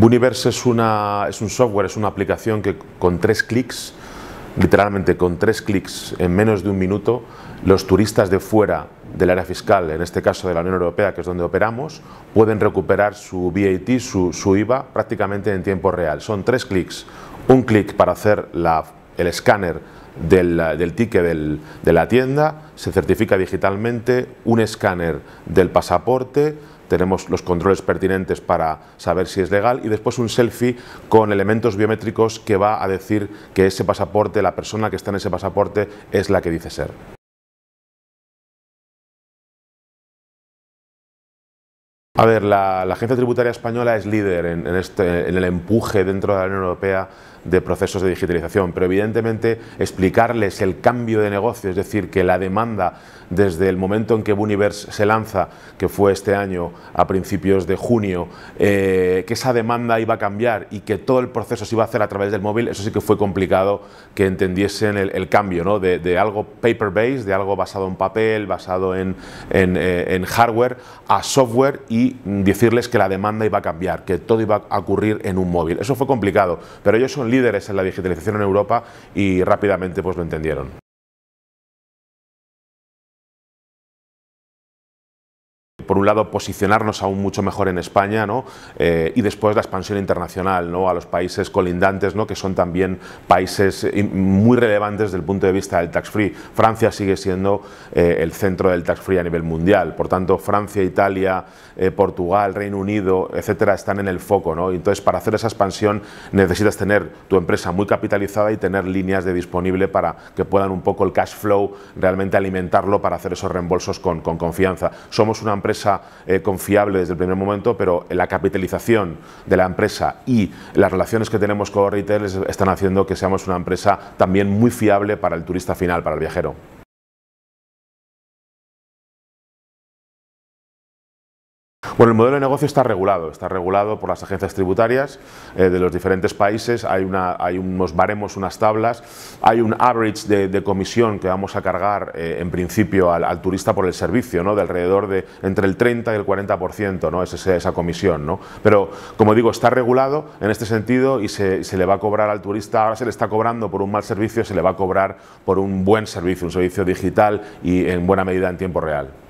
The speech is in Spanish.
Universo es, un software, es una aplicación que con tres clics, literalmente con tres clics en menos de un minuto, los turistas de fuera del área fiscal, en este caso de la Unión Europea, que es donde operamos, pueden recuperar su VAT, su, IVA, prácticamente en tiempo real. Son tres clics. Un clic para hacer el escáner del, ticket de la tienda, se certifica digitalmente, un escáner del pasaporte, tenemos los controles pertinentes para saber si es legal y después un selfie con elementos biométricos que va a decir que ese pasaporte, la persona que está en ese pasaporte es la que dice ser. A ver, la, Agencia Tributaria Española es líder este, en, el empuje dentro de la Unión Europea de procesos de digitalización, pero evidentemente explicarles el cambio de negocio, es decir, que la demanda desde el momento en que Universe se lanza, que fue este año a principios de junio, eh, que esa demanda iba a cambiar y que todo el proceso se iba a hacer a través del móvil, eso sí que fue complicado que entendiesen el, cambio, ¿no? de, algo paper-based, de algo basado en papel, basado en, en, eh, en hardware, a software y decirles que la demanda iba a cambiar, que todo iba a ocurrir en un móvil. Eso fue complicado, pero ellos son líderes en la digitalización en Europa y rápidamente pues lo entendieron. por un lado, posicionarnos aún mucho mejor en España ¿no? Eh, y después la expansión internacional ¿no? a los países colindantes, ¿no? que son también países muy relevantes desde el punto de vista del tax-free. Francia sigue siendo eh, el centro del tax-free a nivel mundial, por tanto, Francia, Italia, eh, Portugal, Reino Unido, etcétera, están en el foco. ¿no? Entonces, para hacer esa expansión necesitas tener tu empresa muy capitalizada y tener líneas de disponible para que puedan un poco el cash flow realmente alimentarlo para hacer esos reembolsos con, con confianza. Somos una empresa empresa eh, confiable desde el primer momento, pero la capitalización de la empresa y las relaciones que tenemos con retailers están haciendo que seamos una empresa también muy fiable para el turista final, para el viajero. Bueno, el modelo de negocio está regulado, está regulado por las agencias tributarias eh, de los diferentes países, hay, hay unos baremos, unas tablas, hay un average de, comisión que vamos a cargar eh, en principio al, turista por el servicio, ¿no? de alrededor de entre el 30 y el 40%, ¿no? es esa, comisión. ¿no? Pero, como digo, está regulado en este sentido y se le va a cobrar al turista, ahora se le está cobrando por un mal servicio, se le va a cobrar por un buen servicio, un servicio digital y en buena medida en tiempo real.